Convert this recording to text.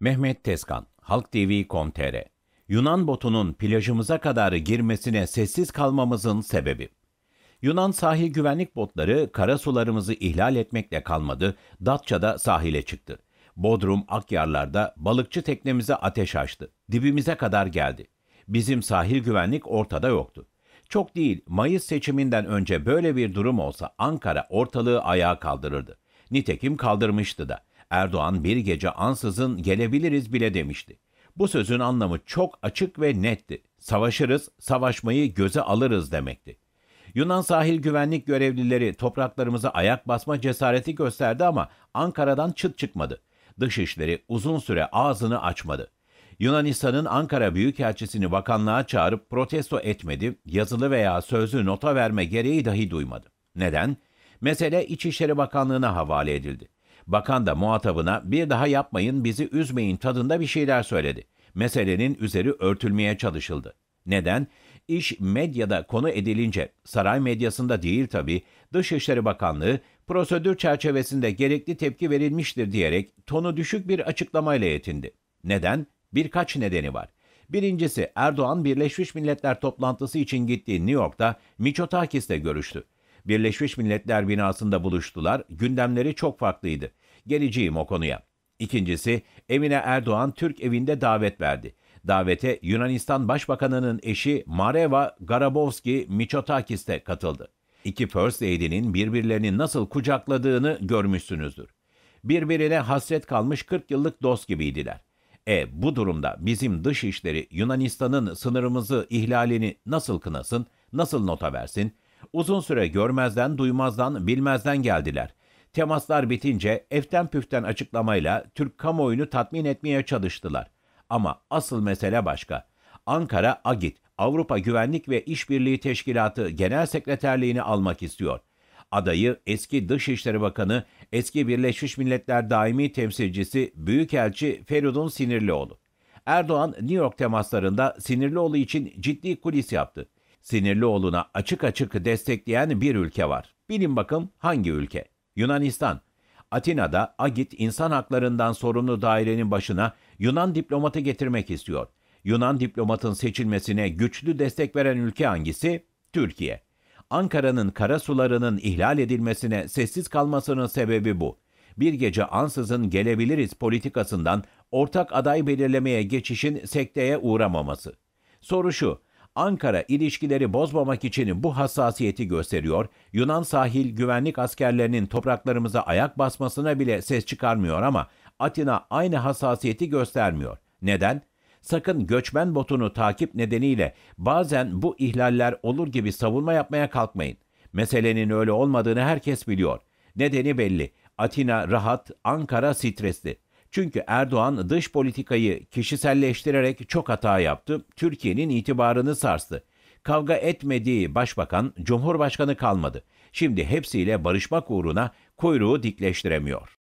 Mehmet Tezkan, Halk TV.com.tr Yunan botunun plajımıza kadar girmesine sessiz kalmamızın sebebi. Yunan sahil güvenlik botları kara sularımızı ihlal etmekle kalmadı, Datça'da sahile çıktı. Bodrum Akyarlar'da balıkçı teknemize ateş açtı. Dibimize kadar geldi. Bizim sahil güvenlik ortada yoktu. Çok değil, Mayıs seçiminden önce böyle bir durum olsa Ankara ortalığı ayağa kaldırırdı. Nitekim kaldırmıştı da. Erdoğan bir gece ansızın gelebiliriz bile demişti. Bu sözün anlamı çok açık ve netti. Savaşırız, savaşmayı göze alırız demekti. Yunan sahil güvenlik görevlileri topraklarımıza ayak basma cesareti gösterdi ama Ankara'dan çıt çıkmadı. Dışişleri uzun süre ağzını açmadı. Yunanistan'ın Ankara Büyükelçisini bakanlığa çağırıp protesto etmedi, yazılı veya sözlü nota verme gereği dahi duymadı. Neden? Mesele İçişleri Bakanlığı'na havale edildi. Bakan da muhatabına bir daha yapmayın bizi üzmeyin tadında bir şeyler söyledi. Meselenin üzeri örtülmeye çalışıldı. Neden? İş medyada konu edilince, saray medyasında değil tabi Dışişleri Bakanlığı prosedür çerçevesinde gerekli tepki verilmiştir diyerek tonu düşük bir açıklamayla yetindi. Neden? Birkaç nedeni var. Birincisi Erdoğan Birleşmiş Milletler toplantısı için gittiği New York'ta Michotakis'le görüştü. Birleşmiş Milletler binasında buluştular, gündemleri çok farklıydı. Geleceğim o konuya. İkincisi Emine Erdoğan Türk evinde davet verdi. Davete Yunanistan Başbakanı'nın eşi Mareva Garabowski Miçotakis de katıldı. İki First Lady'nin birbirlerini nasıl kucakladığını görmüşsünüzdür. Birbirine hasret kalmış 40 yıllık dost gibiydiler. E bu durumda bizim dış işleri Yunanistan'ın sınırımızı ihlalini nasıl kınasın, nasıl nota versin? Uzun süre görmezden, duymazdan, bilmezden geldiler. Temaslar bitince eften püften açıklamayla Türk kamuoyunu tatmin etmeye çalıştılar. Ama asıl mesele başka. Ankara AGİT, Avrupa Güvenlik ve İşbirliği Teşkilatı Genel Sekreterliğini almak istiyor. Adayı eski Dışişleri Bakanı, eski Birleşmiş Milletler Daimi Temsilcisi Büyükelçi Feridun Sinirlioğlu. Erdoğan New York temaslarında Sinirlioğlu için ciddi kulis yaptı. Sinirlioğlu'na açık açık destekleyen bir ülke var. Bilin bakın hangi ülke? Yunanistan Atina'da Agit insan haklarından sorumlu dairenin başına Yunan diplomatı getirmek istiyor. Yunan diplomatın seçilmesine güçlü destek veren ülke hangisi? Türkiye. Ankara'nın kara sularının ihlal edilmesine sessiz kalmasının sebebi bu. Bir gece ansızın gelebiliriz politikasından ortak aday belirlemeye geçişin sekteye uğramaması. Soru şu, Ankara ilişkileri bozmamak için bu hassasiyeti gösteriyor, Yunan sahil güvenlik askerlerinin topraklarımıza ayak basmasına bile ses çıkarmıyor ama Atina aynı hassasiyeti göstermiyor. Neden? Sakın göçmen botunu takip nedeniyle bazen bu ihlaller olur gibi savunma yapmaya kalkmayın. Meselenin öyle olmadığını herkes biliyor. Nedeni belli. Atina rahat, Ankara stresli. Çünkü Erdoğan dış politikayı kişiselleştirerek çok hata yaptı, Türkiye'nin itibarını sarstı. Kavga etmediği başbakan, cumhurbaşkanı kalmadı. Şimdi hepsiyle barışmak uğruna kuyruğu dikleştiremiyor.